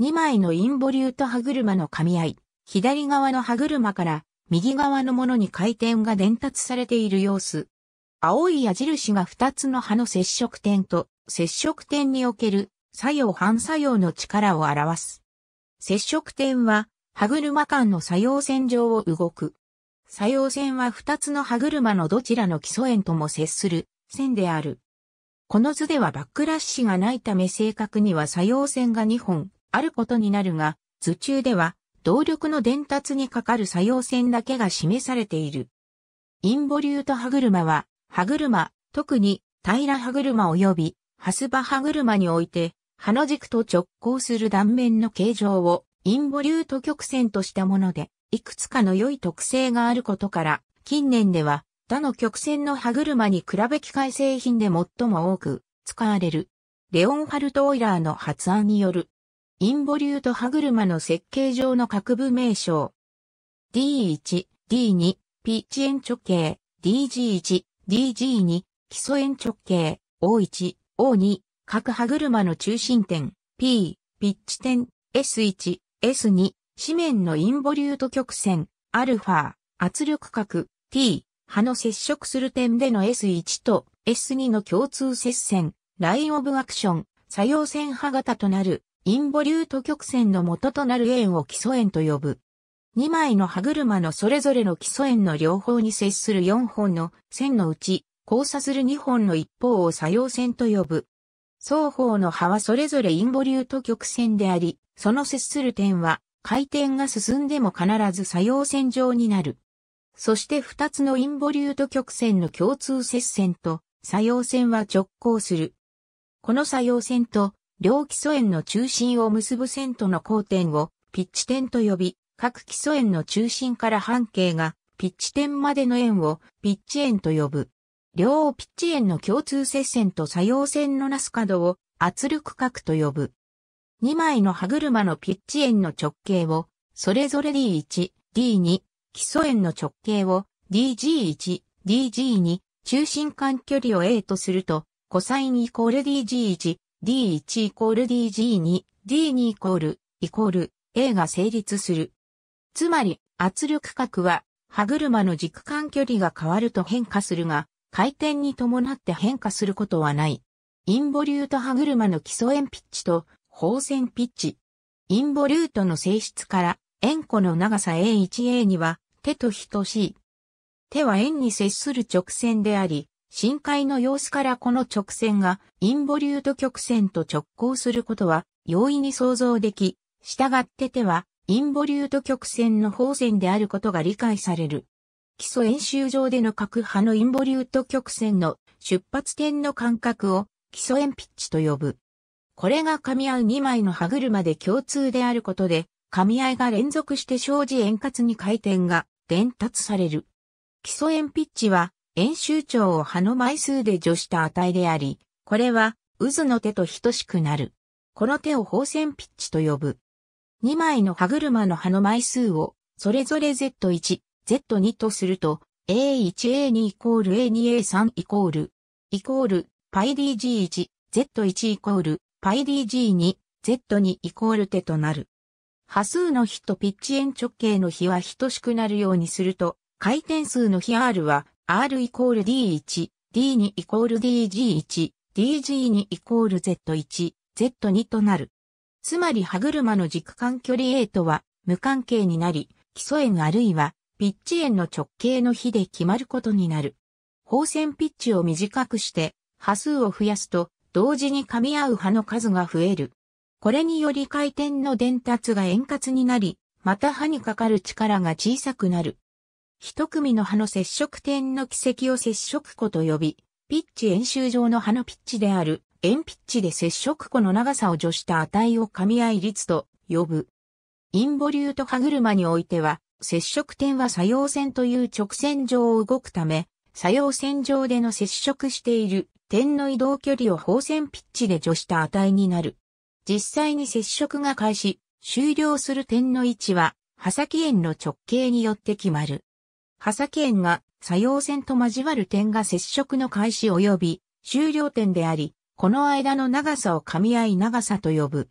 2枚のインボリュート歯車の噛み合い、左側の歯車から右側のものに回転が伝達されている様子。青い矢印が2つの歯の接触点と接触点における作用反作用の力を表す。接触点は歯車間の作用線上を動く。作用線は2つの歯車のどちらの基礎円とも接する線である。この図ではバックラッシュがないため正確には作用線が2本あることになるが、図中では、動力の伝達にかかる作用線だけが示されている。インボリュート歯車は、歯車、特に平歯車及びハスバ歯車において、歯の軸と直交する断面の形状をインボリュート曲線としたもので、いくつかの良い特性があることから、近年では他の曲線の歯車に比べ機械製品で最も多く使われる。レオンハルト・オイラーの発案によるインボリュート歯車の設計上の各部名称。D1、D2、ピッチ円直径、DG1、DG2、基礎円直径、O1、O2、各歯車の中心点、P、ピッチ点、S1、S2、紙面のインボリュート曲線、アルファ、圧力角、T、歯の接触する点での S1 と S2 の共通接線、ラインオブアクション、作用線歯型となるインボリュート曲線の元となる円を基礎円と呼ぶ。2枚の歯車のそれぞれの基礎円の両方に接する4本の線のうち、交差する2本の一方を作用線と呼ぶ。双方の歯はそれぞれインボリュート曲線であり、その接する点は回転が進んでも必ず作用線上になる。そして2つのインボリュート曲線の共通接線と作用線は直交する。この作用線と両基礎円の中心を結ぶ線との交点をピッチ点と呼び、各基礎円の中心から半径がピッチ点までの円をピッチ円と呼ぶ。両ピッチ円の共通接線と作用線のなす角を圧力角と呼ぶ。2枚の歯車のピッチ円の直径を、それぞれ D1、D2、基礎円の直径を DG1、DG2、中心間距離を A とすると、コサインイコール DG1、D1 イコール DG2、D2 イコール、イコール、A が成立する。つまり、圧力角は、歯車の軸間距離が変わると変化するが、回転に伴って変化することはない。インボリュート歯車の基礎円ピッチと、放線ピッチ。インボリュートの性質から、円弧の長さ A1A には、手と等しい。手は円に接する直線であり、深海の様子からこの直線がインボリュート曲線と直行することは容易に想像でき、従って手はインボリュート曲線の方線であることが理解される。基礎演習上での各派のインボリュート曲線の出発点の間隔を基礎円ピッチと呼ぶ。これが噛み合う2枚の歯車で共通であることで、噛み合いが連続して生じ円滑に回転が伝達される。基礎円ピッチは円周長を葉の枚数で除した値であり、これは渦の手と等しくなる。この手を放線ピッチと呼ぶ。2枚の歯車の葉の枚数を、それぞれ Z1、Z2 とすると、A1、A2 イコール A2、A3 イコール、イコール、πdg1、Z1 イコール、πdg2、Z2 イコール手となる。波数の比とピッチ円直径の比は等しくなるようにすると、回転数の比 R は R イコール D1、D2 イコール DG1、DG2 イコール Z1、Z2 となる。つまり歯車の軸間距離 A とは無関係になり、基礎円あるいはピッチ円の直径の比で決まることになる。方線ピッチを短くして波数を増やすと同時に噛み合う波の数が増える。これにより回転の伝達が円滑になり、また歯にかかる力が小さくなる。一組の葉の接触点の軌跡を接触庫と呼び、ピッチ演習場の葉のピッチである、円ピッチで接触庫の長さを除した値を噛み合い率と呼ぶ。インボリュート歯車においては、接触点は作用線という直線上を動くため、作用線上での接触している点の移動距離を放線ピッチで除した値になる。実際に接触が開始、終了する点の位置は、刃先円の直径によって決まる。狭間が作用線と交わる点が接触の開始及び終了点であり、この間の長さを噛み合い長さと呼ぶ。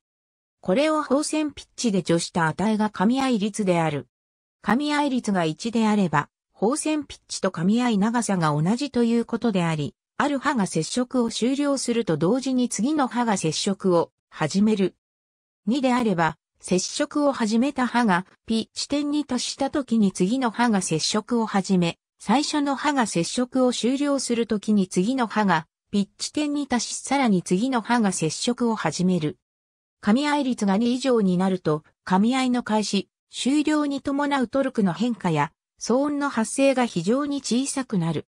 これを放線ピッチで除した値が噛み合い率である。噛み合い率が1であれば、放線ピッチと噛み合い長さが同じということであり、ある歯が接触を終了すると同時に次の歯が接触を始める。2であれば、接触を始めた歯が P 地点に達した時に次の歯が接触を始め、最初の歯が接触を終了する時に次の歯がピッチ点に達しさらに次の歯が接触を始める。噛み合い率が2以上になると、噛み合いの開始、終了に伴うトルクの変化や、騒音の発生が非常に小さくなる。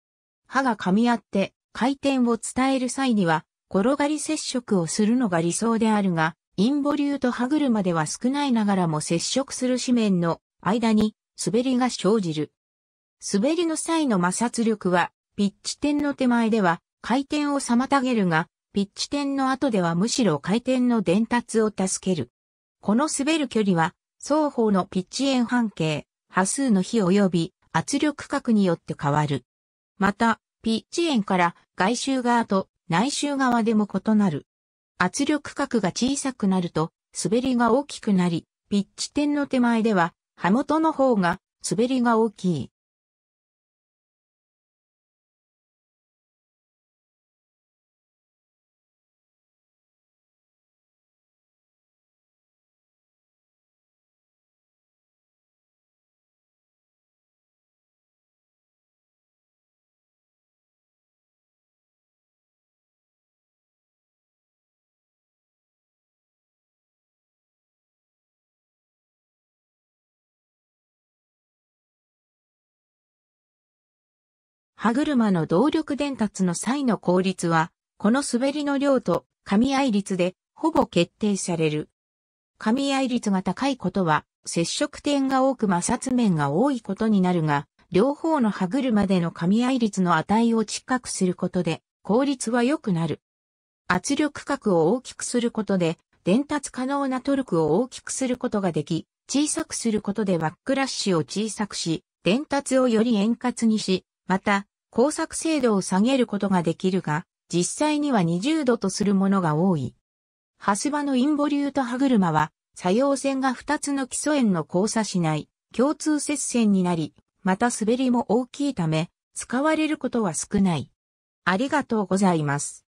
歯が噛み合って回転を伝える際には、転がり接触をするのが理想であるが、インボリュート歯車では少ないながらも接触する紙面の間に滑りが生じる。滑りの際の摩擦力は、ピッチ点の手前では回転を妨げるが、ピッチ点の後ではむしろ回転の伝達を助ける。この滑る距離は、双方のピッチ円半径、波数の比及び圧力角によって変わる。また、ピッチ円から外周側と内周側でも異なる。圧力角が小さくなると、滑りが大きくなり、ピッチ点の手前では、刃元の方が滑りが大きい。歯車の動力伝達の際の効率は、この滑りの量と噛み合い率でほぼ決定される。噛み合い率が高いことは、接触点が多く摩擦面が多いことになるが、両方の歯車でのみ合い率の値を近くすることで、効率は良くなる。圧力角を大きくすることで、伝達可能なトルクを大きくすることができ、小さくすることでバックラッシュを小さくし、伝達をより円滑にし、また、工作精度を下げることができるが、実際には20度とするものが多い。ハス場のインボリュート歯車は、作用線が2つの基礎円の交差しない、共通接線になり、また滑りも大きいため、使われることは少ない。ありがとうございます。